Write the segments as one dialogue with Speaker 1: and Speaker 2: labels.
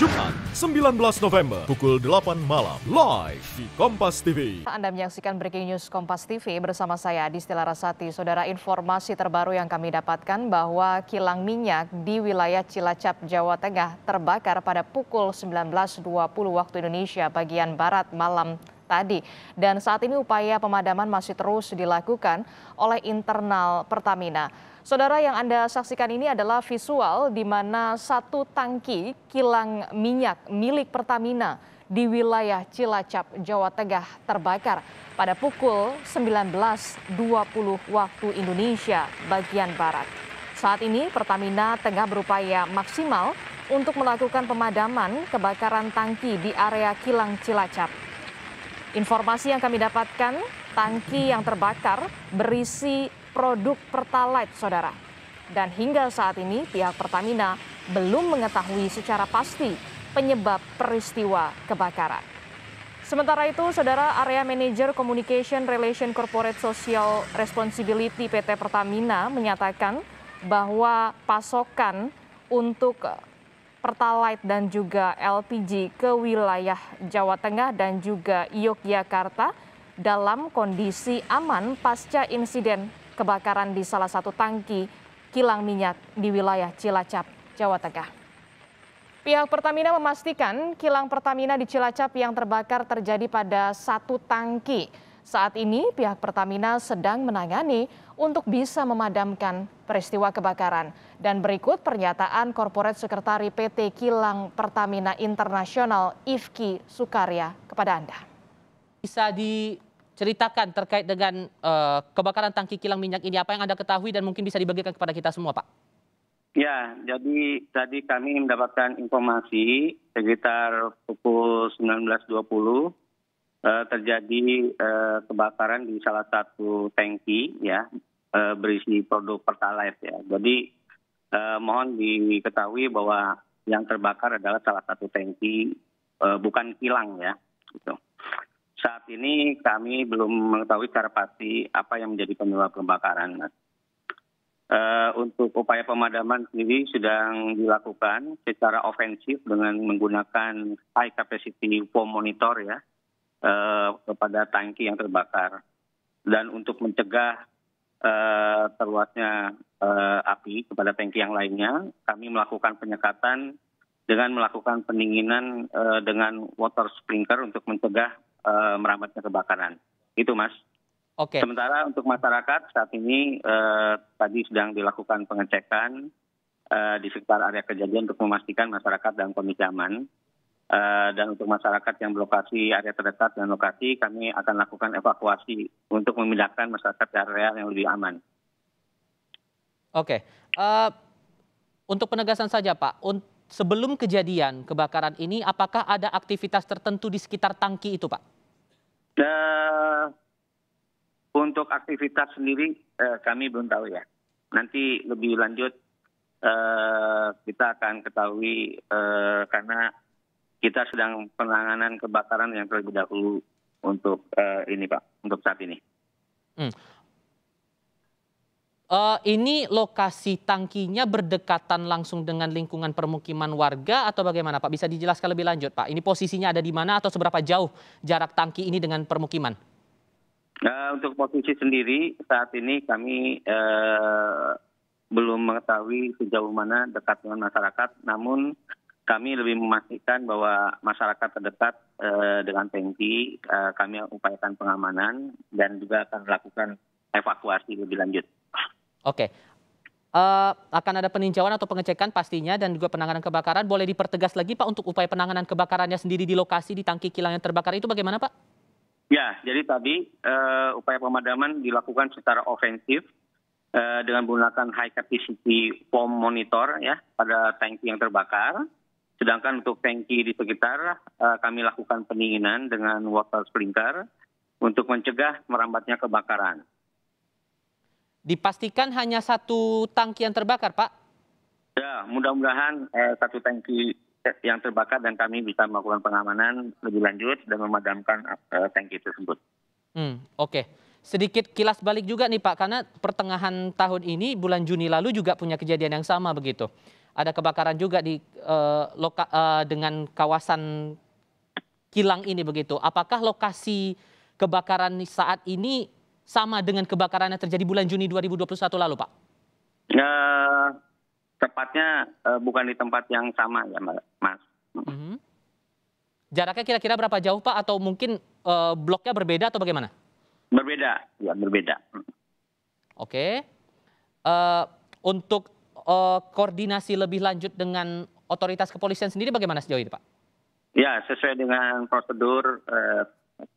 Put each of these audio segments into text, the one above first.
Speaker 1: Jumat 19 November pukul 8 malam live di Kompas TV. Anda menyaksikan Breaking News Kompas TV bersama saya Adisti Larasati. Saudara informasi terbaru yang kami dapatkan bahwa kilang minyak di wilayah Cilacap, Jawa Tengah terbakar pada pukul 19.20 waktu Indonesia bagian Barat malam tadi. Dan saat ini upaya pemadaman masih terus dilakukan oleh internal Pertamina. Saudara yang Anda saksikan ini adalah visual di mana satu tangki kilang minyak milik Pertamina di wilayah Cilacap, Jawa Tengah terbakar pada pukul 19.20 waktu Indonesia bagian Barat. Saat ini Pertamina tengah berupaya maksimal untuk melakukan pemadaman kebakaran tangki di area kilang Cilacap. Informasi yang kami dapatkan, tangki yang terbakar berisi produk Pertalite, saudara. Dan hingga saat ini pihak Pertamina belum mengetahui secara pasti penyebab peristiwa kebakaran. Sementara itu, Saudara Area Manager Communication Relation Corporate Social Responsibility PT Pertamina menyatakan bahwa pasokan untuk Pertalite dan juga LPG ke wilayah Jawa Tengah dan juga Yogyakarta dalam kondisi aman pasca insiden kebakaran di salah satu tangki kilang minyak di wilayah Cilacap, Jawa Tengah. Pihak Pertamina memastikan kilang Pertamina di Cilacap yang terbakar terjadi pada satu tangki. Saat ini pihak Pertamina sedang menangani untuk bisa memadamkan peristiwa kebakaran. Dan berikut pernyataan Korporat Sekretari PT Kilang Pertamina Internasional Ifki Sukarya kepada Anda.
Speaker 2: Bisa di ceritakan terkait dengan uh, kebakaran tangki kilang minyak ini apa yang Anda ketahui dan mungkin bisa dibagikan kepada kita semua, Pak?
Speaker 3: Ya, jadi tadi kami mendapatkan informasi sekitar pukul 19.20 eh, terjadi eh, kebakaran di salah satu tangki ya eh, berisi produk Pertalite ya. Jadi eh, mohon diketahui bahwa yang terbakar adalah salah satu tangki eh, bukan kilang ya gitu ini kami belum mengetahui secara pasti apa yang menjadi penyebab kebakaran. Uh, untuk upaya pemadaman sendiri sedang dilakukan secara ofensif dengan menggunakan high capacity foam monitor ya uh, kepada tangki yang terbakar dan untuk mencegah uh, terluasnya uh, api kepada tangki yang lainnya kami melakukan penyekatan dengan melakukan pendinginan uh, dengan water sprinkler untuk mencegah e, eh, meramatnya kebakaran. Itu Mas. Oke. Okay. Sementara untuk masyarakat saat ini e, tadi sedang dilakukan pengecekan e, di sekitar area kejadian untuk memastikan masyarakat dalam kondisi aman. dan untuk masyarakat yang berlokasi area terdekat dan lokasi kami akan lakukan evakuasi untuk memindahkan masyarakat ke area yang lebih aman. Oke. Okay.
Speaker 2: Uh, untuk penegasan saja Pak, untuk sebelum kejadian kebakaran ini apakah ada aktivitas tertentu di sekitar tangki itu Pak?
Speaker 3: Uh, untuk aktivitas sendiri uh, kami belum tahu ya. Nanti lebih lanjut uh, kita akan ketahui uh, karena kita sedang penanganan kebakaran yang terlebih dahulu untuk uh, ini Pak, untuk saat ini.
Speaker 2: Hmm uh, ini lokasi tangkinya berdekatan langsung dengan lingkungan permukiman warga atau bagaimana Pak? Bisa dijelaskan lebih lanjut Pak? Ini posisinya ada di mana atau seberapa jauh jarak tangki ini dengan permukiman?
Speaker 3: Nah, untuk posisi sendiri saat ini kami uh, belum mengetahui sejauh mana dekat dengan masyarakat, namun kami lebih memastikan bahwa masyarakat terdekat uh, dengan tangki uh, kami upayakan
Speaker 2: pengamanan
Speaker 3: dan juga akan melakukan evakuasi lebih lanjut.
Speaker 2: Oke. Uh, akan ada peninjauan atau pengecekan pastinya dan juga penanganan kebakaran. Boleh dipertegas lagi Pak untuk upaya penanganan kebakarannya sendiri di lokasi di tangki kilang yang terbakar itu bagaimana Pak?
Speaker 3: Ya, jadi tadi uh, upaya pemadaman dilakukan secara ofensif uh, dengan menggunakan high capacity foam monitor ya pada tangki yang terbakar. Sedangkan untuk tangki di sekitar uh, kami lakukan pendinginan dengan water sprinkler untuk mencegah merambatnya kebakaran.
Speaker 2: Dipastikan hanya satu tangki yang terbakar, Pak?
Speaker 3: Ya, mudah-mudahan eh, satu tangki yang terbakar dan kami bisa melakukan pengamanan lebih lanjut dan memadamkan eh, tangki tersebut.
Speaker 2: Hmm, Oke. Okay. Sedikit kilas balik juga nih Pak, karena pertengahan tahun ini bulan Juni lalu juga punya kejadian yang sama begitu. Ada kebakaran juga di eh, loka, eh, dengan kawasan kilang ini begitu. Apakah lokasi kebakaran saat ini sama dengan kebakaran yang terjadi bulan Juni 2021 lalu, Pak?
Speaker 3: Nah, tepatnya uh, bukan di tempat yang sama ya, Mas.
Speaker 2: Mm-hmm. Jaraknya kira-kira berapa jauh, Pak? Atau mungkin uh, bloknya berbeda atau bagaimana? Berbeda, ya berbeda. Oke. Okay. Uh, untuk uh, koordinasi lebih lanjut dengan otoritas kepolisian sendiri bagaimana sejauh ini, Pak?
Speaker 3: Ya, sesuai dengan prosedur Uh,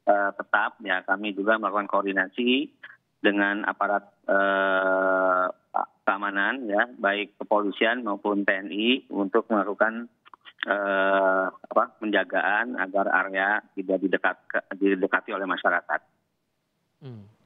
Speaker 3: Eh, tetap ya kami juga melakukan koordinasi dengan aparat eh, keamanan ya baik kepolisian maupun TNI untuk melakukan eh, apa penjagaan agar area tidak didekat didekati oleh masyarakat.
Speaker 1: Hmm.